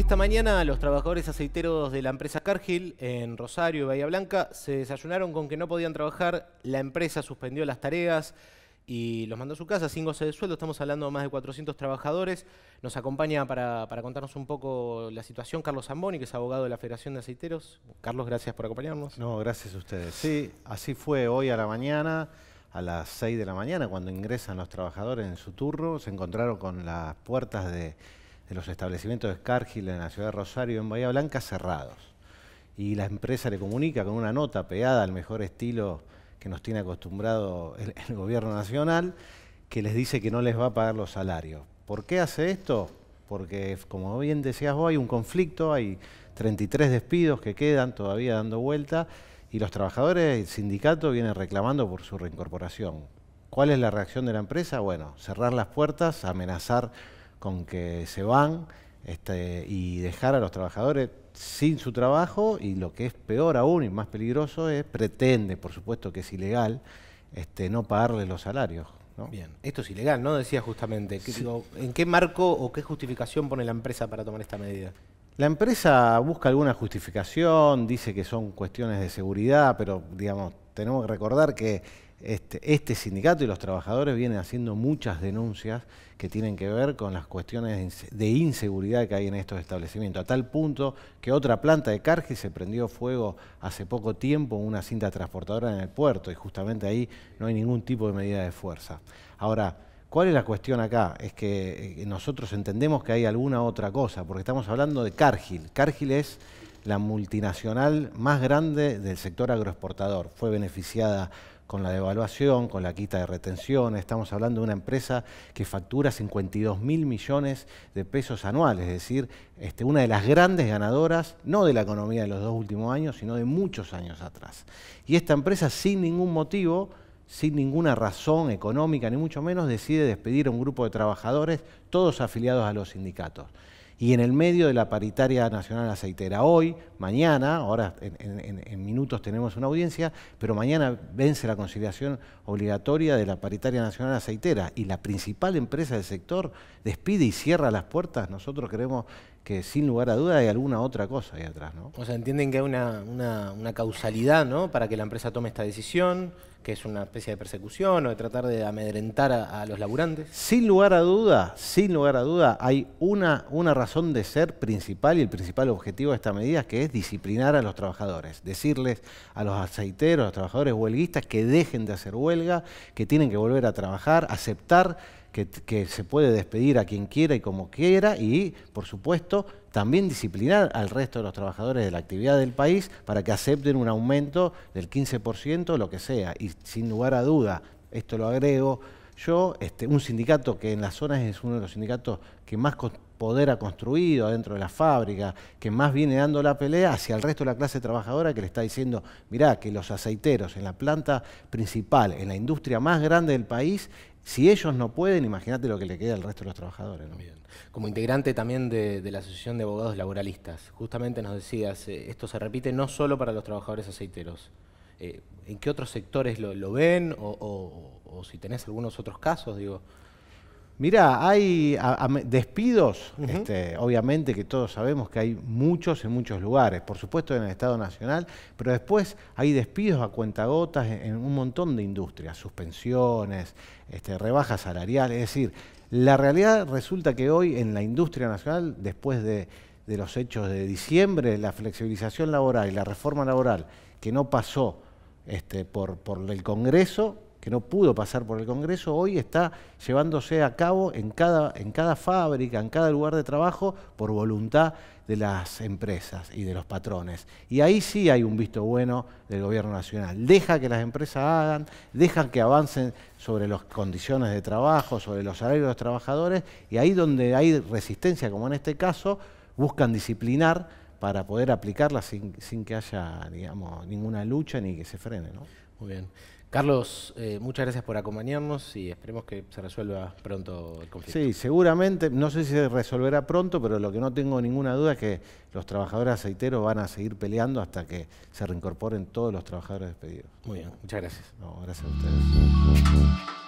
Esta mañana los trabajadores aceiteros de la empresa Cargill en Rosario y Bahía Blanca se desayunaron con que no podían trabajar, la empresa suspendió las tareas y los mandó a su casa sin goce de sueldo. Estamos hablando de más de 400 trabajadores. Nos acompaña para, para contarnos un poco la situación Carlos Zamboni, que es abogado de la Federación de Aceiteros. Carlos, gracias por acompañarnos. No, gracias a ustedes. Sí, así fue hoy a la mañana a las 6 de la mañana, cuando ingresan los trabajadores en su turno, se encontraron con las puertas de de los establecimientos de Scargill en la ciudad de Rosario, en Bahía Blanca, cerrados. Y la empresa le comunica con una nota pegada al mejor estilo que nos tiene acostumbrado el, gobierno nacional, que les dice que no les va a pagar los salarios. ¿Por qué hace esto? Porque, como bien decías vos, hay un conflicto, hay 33 despidos que quedan todavía dando vuelta y los trabajadores, el sindicato vienen reclamando por su reincorporación. ¿Cuál es la reacción de la empresa? Bueno, cerrar las puertas, amenazar con que se van este, y dejar a los trabajadores sin su trabajo y lo que es peor aún y más peligroso es pretende, por supuesto que es ilegal, este, no pagarles los salarios. Bien, esto es ilegal, ¿no? Decía justamente. ¿En qué marco o qué justificación pone la empresa para tomar esta medida? La empresa busca alguna justificación, dice que son cuestiones de seguridad, pero digamos, tenemos que recordar que este, este, sindicato y los trabajadores vienen haciendo muchas denuncias que tienen que ver con las cuestiones de inseguridad que hay en estos establecimientos, a tal punto que otra planta de Cargill se prendió fuego hace poco tiempo en una cinta transportadora en el puerto y justamente ahí no hay ningún tipo de medida de fuerza. Ahora, ¿cuál es la cuestión acá? Es que eh, nosotros entendemos que hay alguna otra cosa, porque estamos hablando de Cargill. Cargill es la multinacional más grande del sector agroexportador. Fue beneficiada con la devaluación, con la quita de retención. Estamos hablando de una empresa que factura 52 mil millones de pesos anuales, es decir, este, una de las grandes ganadoras, no de la economía de los dos últimos años, sino de muchos años atrás. Y esta empresa, sin ningún motivo, sin ninguna razón económica, ni mucho menos, decide despedir a un grupo de trabajadores, todos afiliados a los sindicatos y en el medio de la paritaria nacional aceitera. Hoy, mañana, ahora en, minutos tenemos una audiencia, pero mañana vence la conciliación obligatoria de la paritaria nacional aceitera y la principal empresa del sector despide y cierra las puertas. Nosotros queremos que sin lugar a duda hay alguna otra cosa ahí atrás, ¿no? O sea, entienden que hay una, causalidad, ¿no? Para que la empresa tome esta decisión, que es una especie de persecución o de tratar de amedrentar a, los laburantes? Sin lugar a duda, sin lugar a duda, hay una, una razón de ser principal y el principal objetivo de esta medida que es disciplinar a los trabajadores, decirles a los aceiteros, a los trabajadores huelguistas que dejen de hacer huelga, que tienen que volver a trabajar, aceptar que, se puede despedir a quien quiera y como quiera y, por supuesto, también disciplinar al resto de los trabajadores de la actividad del país para que acepten un aumento del 15%, lo que sea. Y sin lugar a duda, esto lo agrego yo, este, un sindicato que en las zonas es uno de los sindicatos que más poder ha construido adentro de la fábrica, que más viene dando la pelea hacia el resto de la clase trabajadora que le está diciendo, mirá, que los aceiteros en la planta principal, en la industria más grande del país, si ellos no pueden, imagínate lo que le queda al resto de los trabajadores. Como integrante también de, la Asociación de Abogados Laboralistas, justamente nos decías, eh, esto se repite no solo para los trabajadores aceiteros. Eh, ¿En qué otros sectores lo, ven o, o si tenés algunos otros casos? digo Mira, hay despidos, este, obviamente que todos sabemos que hay muchos en muchos lugares, por supuesto en el Estado Nacional, pero después hay despidos a cuentagotas en, en un montón de industrias, suspensiones, este, rebajas salariales, es decir, la realidad resulta que hoy en la industria nacional, después de, los hechos de diciembre, la flexibilización laboral y la reforma laboral que no pasó este, por, por el Congreso, que no pudo pasar por el Congreso, hoy está llevándose a cabo en cada, en cada fábrica, en cada lugar de trabajo, por voluntad de las empresas y de los patrones. Y ahí sí hay un visto bueno del Gobierno Nacional. Deja que las empresas hagan, deja que avancen sobre las condiciones de trabajo, sobre los salarios de los trabajadores, y ahí donde hay resistencia, como en este caso, buscan disciplinar para poder aplicarla sin, que haya digamos, ninguna lucha ni que se frene. Muy bien. Carlos, eh, muchas gracias por acompañarnos y esperemos que se resuelva pronto el conflicto. Sí, seguramente, no sé si se resolverá pronto, pero lo que no tengo ninguna duda es que los trabajadores aceiteros van a seguir peleando hasta que se reincorporen todos los trabajadores despedidos. Muy bien, muchas gracias. gracias a ustedes.